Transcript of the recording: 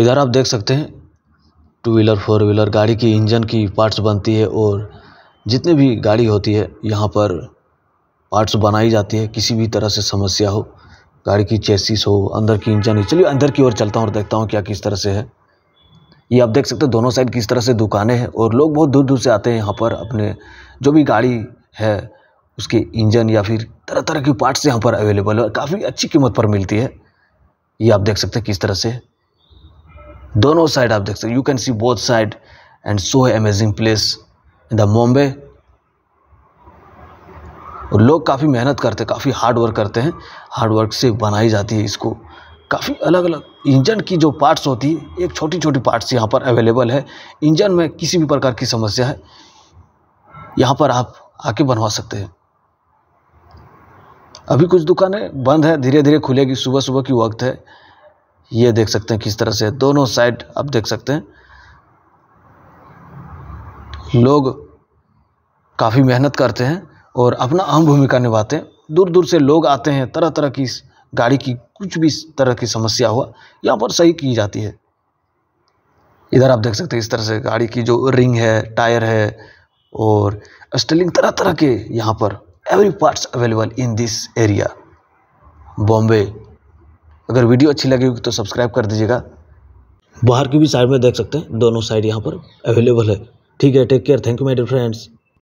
इधर आप देख सकते हैं टू व्हीलर फोर व्हीलर गाड़ी की इंजन की पार्ट्स बनती है और जितनी भी गाड़ी होती है यहाँ पर पार्ट्स बनाई जाती है किसी भी तरह से समस्या हो गाड़ी की चेसिस हो अंदर की इंजन हो चलिए अंदर की ओर चलता हूँ और देखता हूँ क्या किस तरह से है ये आप देख सकते हैं दोनों साइड किस तरह से दुकानें हैं और लोग बहुत दूर दूर से आते हैं यहाँ पर अपने जो भी गाड़ी है उसके इंजन या फिर तरह तरह के पार्ट्स यहाँ पर अवेलेबल है काफ़ी अच्छी कीमत पर मिलती है ये आप देख सकते हैं किस तरह से दोनों साइड आप देख सकते you can see both side and so amazing place in the Mumbai और लोग काफ़ी मेहनत करते हैं काफ़ी हार्ड वर्क करते हैं हार्ड वर्क से बनाई जाती है इसको काफ़ी अलग अलग इंजन की जो पार्ट्स होती है एक छोटी छोटी पार्ट्स यहाँ पर अवेलेबल है इंजन में किसी भी प्रकार की समस्या है यहाँ पर आप आके बनवा सकते हैं अभी कुछ दुकानें बंद है धीरे धीरे खुलेगी सुबह सुबह की वक्त है ये देख सकते हैं किस तरह से दोनों साइड आप देख सकते हैं लोग काफ़ी मेहनत करते हैं और अपना अहम भूमिका निभाते हैं दूर दूर से लोग आते हैं तरह तरह की गाड़ी की कुछ भी तरह की समस्या हुआ यहाँ पर सही की जाती है इधर आप देख सकते हैं इस तरह से गाड़ी की जो रिंग है टायर है और स्टेलिंग तरह तरह के यहाँ पर every parts available in this area Bombay अगर वीडियो अच्छी लगेगी तो सब्सक्राइब कर दीजिएगा बाहर की भी साइड में देख सकते हैं दोनों साइड यहाँ पर अवेलेबल है ठीक है take care thank you my dear friends